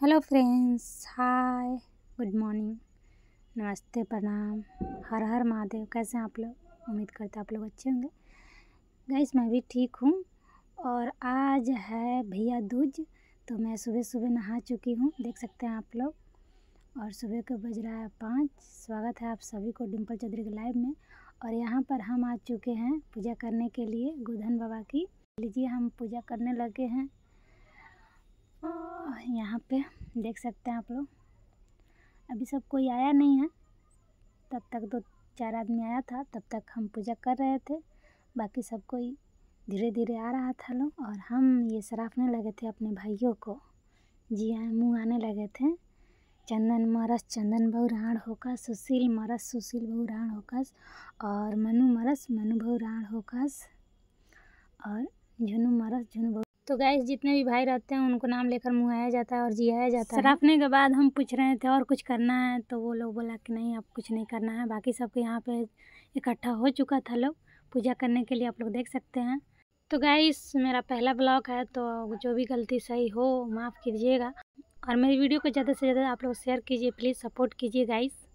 hello friends hi good morning नमस्ते प्रणाम हर हर महादेव कैसे हैं आप लोग उम्मीद करते आप लोग अच्छे होंगे गैस मैं भी ठीक हूँ और आज है भैया दूज तो मैं सुबह सुबह नहा चुकी हूँ देख सकते हैं आप लोग और सुबह का बज रहा है पाँच स्वागत है आप सभी को डिम्पल चौधरी के लाइव में और यहाँ पर हम आ चुके हैं पूजा करने के लिए गोधन बाबा की लीजिए हम पूजा करने लगे हैं यहाँ पे देख सकते हैं आप लोग अभी सब कोई आया नहीं है तब तक दो चार आदमी आया था तब तक हम पूजा कर रहे थे बाकी सब कोई धीरे धीरे आ रहा था लोग और हम ये सराफने लगे थे अपने भाइयों को जी हाँ मुँह आने लगे थे चंदन मरस चंदन राण होकस सुशील मरस सुशील राण होकस और मनु मरस मनु राण होकस और झुनू मरस झुनू तो गैस जितने भी भाई रहते हैं उनको नाम लेकर मुहाया जाता है और जियाया जाता है सराफने के बाद हम पूछ रहे थे और कुछ करना है तो वो लोग बोला कि नहीं अब कुछ नहीं करना है बाकी सबके यहाँ पे इकट्ठा हो चुका था लोग पूजा करने के लिए आप लोग देख सकते हैं तो गैस मेरा पहला ब्लॉग है तो जो भी गलती सही हो माफ़ कीजिएगा और मेरी वीडियो को ज़्यादा से ज़्यादा आप लोग शेयर कीजिए प्लीज़ सपोर्ट कीजिए गाइस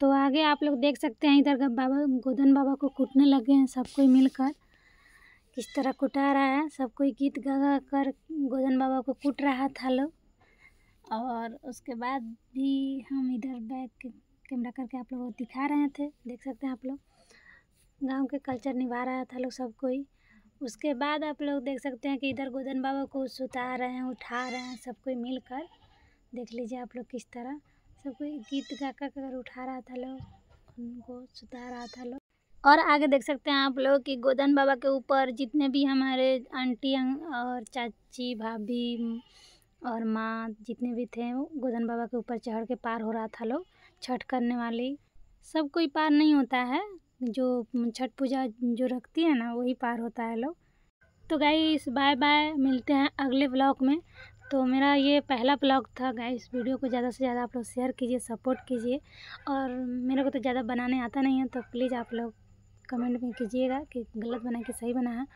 तो आगे आप लोग देख सकते हैं इधर बाबा गोदन बाबा को कूटने लगे हैं सब कोई मिलकर किस तरह कुटा रहा है सब कोई गीत गा गा कर गोजन बाबा को कुट रहा था लोग और उसके बाद भी हम इधर बैक कैमरा करके आप लोगों को दिखा रहे थे देख सकते हैं आप लोग गांव के कल्चर निभा रहा था लोग सब कोई उसके बाद आप लोग देख सकते हैं कि इधर गोदन बाबा को सुता रहे हैं उठा रहे हैं सब कोई मिल देख लीजिए आप लोग किस तरह सब कोई गीत गा कर उठा रहा था लोग उनको सुता रहा था लोग और आगे देख सकते हैं आप लोग कि गोदन बाबा के ऊपर जितने भी हमारे आंटी अं-, और चाची भाभी और माँ जितने भी थे गोदन बाबा के ऊपर चढ़ के पार हो रहा था लोग छठ करने वाली सब कोई पार नहीं होता है जो छठ पूजा जो रखती है ना वही पार होता है लोग तो गाइस बाय बाय मिलते हैं अगले ब्लॉग में तो मेरा ये पहला ब्लॉग था गाइस वीडियो को ज़्यादा से ज़्यादा आप लोग शेयर कीजिए सपोर्ट कीजिए और मेरे को तो ज़्यादा बनाने आता नहीं है तो प्लीज़ आप लोग कमेंट में कीजिएगा कि गलत बना कि सही बना है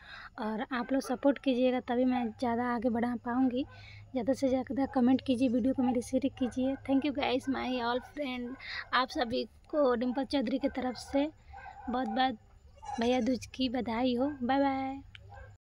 और आप लोग सपोर्ट कीजिएगा तभी मैं ज़्यादा आगे बढ़ा पाऊँगी ज़्यादा से ज़्यादा कमेंट कीजिए वीडियो को मेरी शेयर कीजिए thank you guys my all friend आप सभी को डिम्पल चौधरी की तरफ से बहुत बहुत भैया दूज की बधाई हो बाय बाय